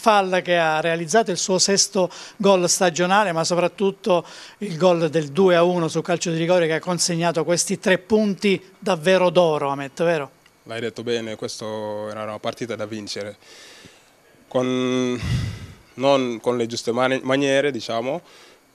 Fall che ha realizzato il suo sesto gol stagionale ma soprattutto il gol del 2-1 sul calcio di rigore che ha consegnato questi tre punti davvero d'oro Amet, vero? L'hai detto bene, questa era una partita da vincere con, non con le giuste maniere diciamo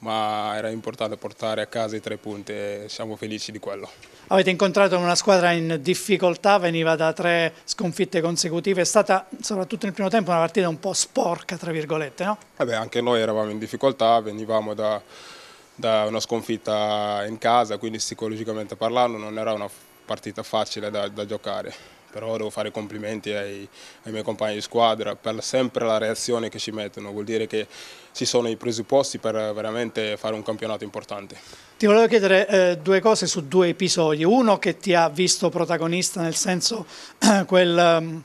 ma era importante portare a casa i tre punti e siamo felici di quello. Avete incontrato una squadra in difficoltà, veniva da tre sconfitte consecutive, è stata soprattutto nel primo tempo una partita un po' sporca, tra virgolette, no? Eh anche noi eravamo in difficoltà, venivamo da, da una sconfitta in casa, quindi psicologicamente parlando non era una partita facile da, da giocare però devo fare complimenti ai, ai miei compagni di squadra per sempre la reazione che ci mettono, vuol dire che ci sono i presupposti per veramente fare un campionato importante. Ti volevo chiedere eh, due cose su due episodi, uno che ti ha visto protagonista nel senso quel, mm,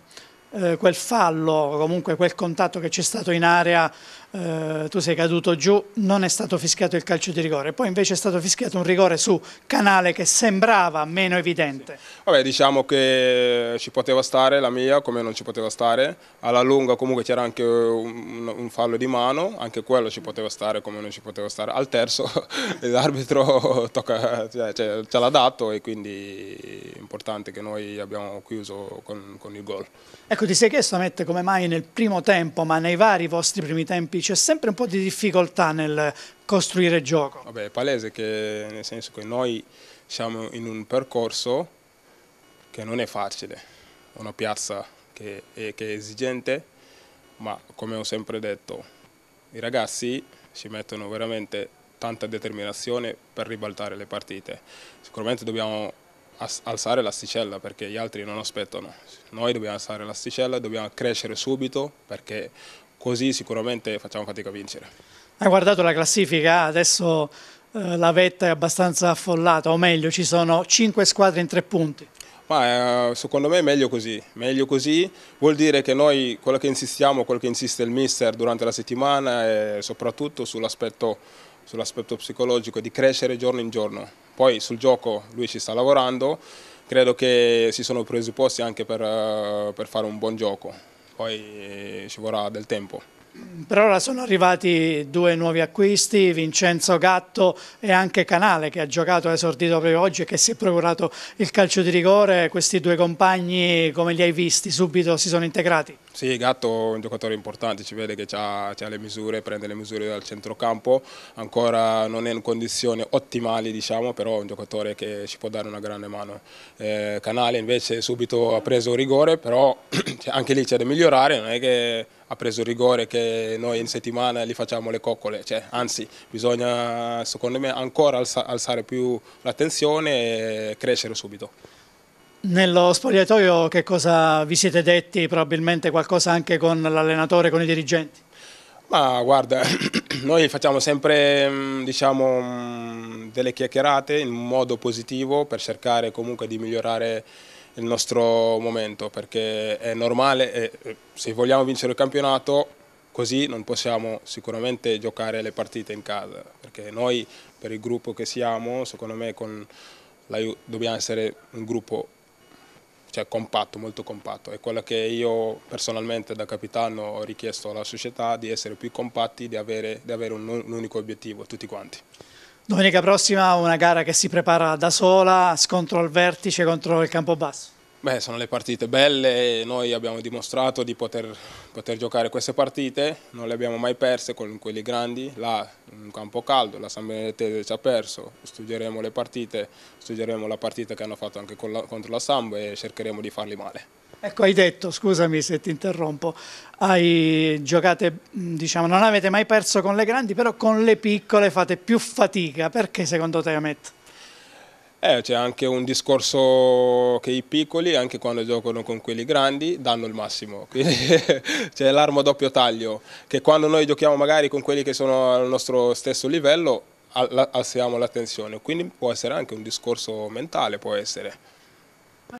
eh, quel fallo, comunque quel contatto che c'è stato in area eh, tu sei caduto giù, non è stato fischiato il calcio di rigore, poi invece è stato fischiato un rigore su Canale che sembrava meno evidente. Sì. Vabbè diciamo che ci poteva stare la mia come non ci poteva stare, alla lunga comunque c'era anche un, un, fallo di mano, anche quello ci poteva stare come non ci poteva stare, al terzo l'arbitro tocca, cioè, cioè, ce l'ha dato e quindi è importante che noi abbiamo chiuso con, con il gol. Ecco ti sei chiesto Mette come mai nel primo tempo ma nei vari vostri primi tempi c'è sempre un po' di difficoltà nel costruire gioco. Vabbè, è palese che nel senso che noi siamo in un percorso che non è facile, una piazza che è, che è esigente, ma come ho sempre detto, i ragazzi ci mettono veramente tanta determinazione per ribaltare le partite. Sicuramente dobbiamo alzare l'asticella perché gli altri non aspettano. Noi dobbiamo alzare l'asticella, dobbiamo crescere subito perché così sicuramente facciamo fatica a vincere. Ha guardato la classifica, adesso eh, la vetta è abbastanza affollata, o meglio ci sono 5 squadre in 3 punti. Ma eh, secondo me è meglio così, meglio così vuol dire che noi quello che insistiamo, quello che insiste il mister durante la settimana è soprattutto sull'aspetto sull psicologico di crescere giorno in giorno. Poi sul gioco lui ci sta lavorando, credo che si sono presupposti anche per, eh, per fare un buon gioco poi eh, ci vorrà del tempo. Per ora sono arrivati due nuovi acquisti, Vincenzo Gatto e anche Canale che ha giocato, ha esordito proprio oggi e che si è procurato il calcio di rigore. Questi due compagni come li hai visti? Subito si sono integrati? Sì, Gatto è un giocatore importante, ci vede che ha, ha, le misure, prende le misure dal centrocampo, ancora non è in condizioni ottimali diciamo, però è un giocatore che ci può dare una grande mano. Eh, Canale invece subito ha preso rigore, però anche lì c'è da migliorare, non è che ha preso rigore che noi in settimana gli facciamo le coccole, cioè, anzi bisogna secondo me ancora alza, alzare più l'attenzione e crescere subito. Nello spogliatoio che cosa vi siete detti? Probabilmente qualcosa anche con l'allenatore, con i dirigenti? Ma guarda, noi facciamo sempre mm, diciamo, mm, delle chiacchierate in modo positivo per cercare comunque di migliorare il nostro momento perché è normale, eh, se vogliamo vincere il campionato così non possiamo sicuramente giocare le partite in casa perché noi per il gruppo che siamo secondo me con, dobbiamo essere un gruppo cioè compatto, molto compatto. È quello che io personalmente da capitano ho richiesto alla società di essere più compatti, di avere, di avere un, un unico obiettivo, tutti quanti. Domenica prossima una gara che si prepara da sola, scontro al vertice contro il campo basso. Beh, sono le partite belle, noi abbiamo dimostrato di poter, poter, giocare queste partite, non le abbiamo mai perse con quelli grandi, là in campo caldo, la San Benedettese ci ha perso, studieremo le partite, studieremo la partita che hanno fatto anche la, contro la Samba e cercheremo di farli male. Ecco, hai detto, scusami se ti interrompo, hai giocate, diciamo, non avete mai perso con le grandi, però con le piccole fate più fatica, perché secondo te Amet? Eh, c'è anche un discorso che i piccoli, anche quando giocano con quelli grandi, danno il massimo. Quindi, c'è l'arma a doppio taglio, che quando noi giochiamo magari con quelli che sono al nostro stesso livello, alziamo l'attenzione. Quindi può essere anche un discorso mentale, può essere.